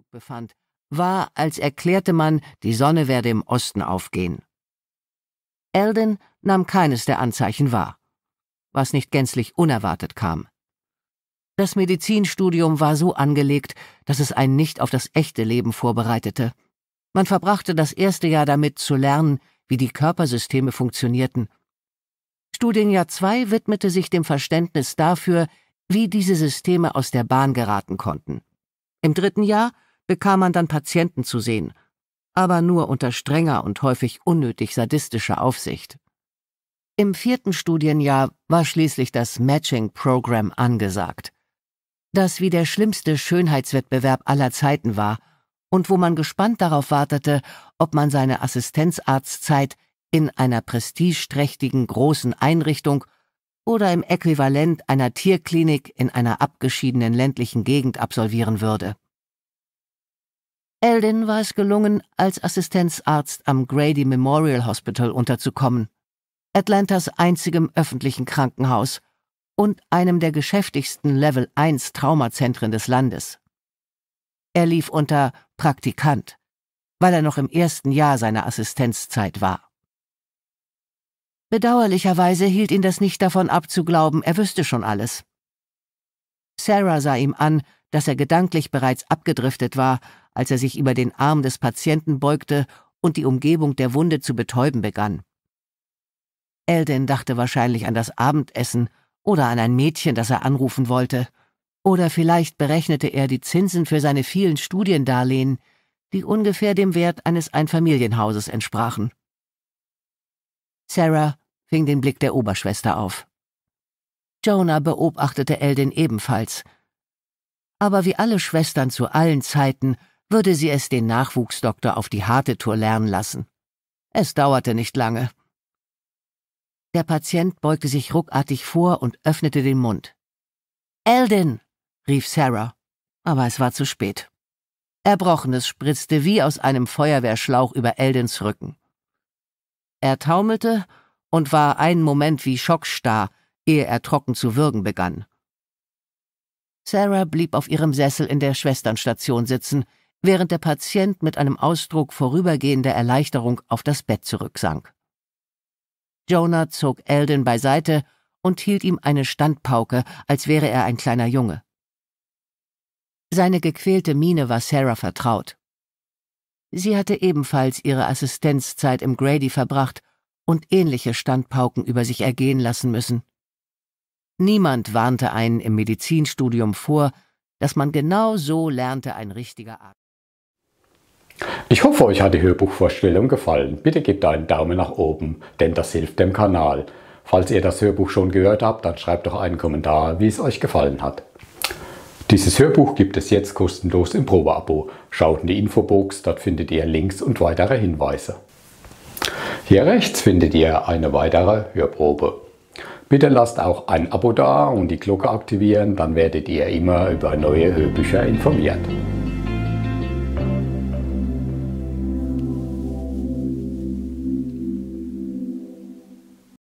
Ausflug befand, war, als erklärte man, die Sonne werde im Osten aufgehen. Eldon nahm keines der Anzeichen wahr, was nicht gänzlich unerwartet kam. Das Medizinstudium war so angelegt, dass es einen nicht auf das echte Leben vorbereitete. Man verbrachte das erste Jahr damit zu lernen, wie die Körpersysteme funktionierten. Studienjahr 2 widmete sich dem Verständnis dafür, wie diese Systeme aus der Bahn geraten konnten. Im dritten Jahr bekam man dann Patienten zu sehen, aber nur unter strenger und häufig unnötig sadistischer Aufsicht. Im vierten Studienjahr war schließlich das Matching Program angesagt, das wie der schlimmste Schönheitswettbewerb aller Zeiten war und wo man gespannt darauf wartete, ob man seine Assistenzarztzeit in einer prestigeträchtigen großen Einrichtung oder im Äquivalent einer Tierklinik in einer abgeschiedenen ländlichen Gegend absolvieren würde. Eldin war es gelungen, als Assistenzarzt am Grady Memorial Hospital unterzukommen, Atlantas einzigem öffentlichen Krankenhaus und einem der geschäftigsten Level 1 Traumazentren des Landes. Er lief unter Praktikant, weil er noch im ersten Jahr seiner Assistenzzeit war. Bedauerlicherweise hielt ihn das nicht davon ab zu glauben, er wüsste schon alles. Sarah sah ihm an, dass er gedanklich bereits abgedriftet war, als er sich über den Arm des Patienten beugte und die Umgebung der Wunde zu betäuben begann. Eldin dachte wahrscheinlich an das Abendessen oder an ein Mädchen, das er anrufen wollte. Oder vielleicht berechnete er die Zinsen für seine vielen Studiendarlehen, die ungefähr dem Wert eines Einfamilienhauses entsprachen. Sarah fing den Blick der Oberschwester auf. Jonah beobachtete Eldin ebenfalls. Aber wie alle Schwestern zu allen Zeiten würde sie es den Nachwuchsdoktor auf die harte Tour lernen lassen. Es dauerte nicht lange. Der Patient beugte sich ruckartig vor und öffnete den Mund. Eldin! rief Sarah, aber es war zu spät. Erbrochenes spritzte wie aus einem Feuerwehrschlauch über Eldins Rücken. Er taumelte und war einen Moment wie schockstarr, ehe er trocken zu würgen begann. Sarah blieb auf ihrem Sessel in der Schwesternstation sitzen, während der Patient mit einem Ausdruck vorübergehender Erleichterung auf das Bett zurücksank. Jonah zog Eldon beiseite und hielt ihm eine Standpauke, als wäre er ein kleiner Junge. Seine gequälte Miene war Sarah vertraut. Sie hatte ebenfalls ihre Assistenzzeit im Grady verbracht und ähnliche Standpauken über sich ergehen lassen müssen. Niemand warnte einen im Medizinstudium vor, dass man genau so lernte, ein richtiger Arzt. Ich hoffe, euch hat die Hörbuchvorstellung gefallen. Bitte gebt einen Daumen nach oben, denn das hilft dem Kanal. Falls ihr das Hörbuch schon gehört habt, dann schreibt doch einen Kommentar, wie es euch gefallen hat. Dieses Hörbuch gibt es jetzt kostenlos im Probeabo. Schaut in die Infobox, dort findet ihr Links und weitere Hinweise. Hier rechts findet ihr eine weitere Hörprobe. Bitte lasst auch ein Abo da und die Glocke aktivieren, dann werdet ihr immer über neue Hörbücher informiert.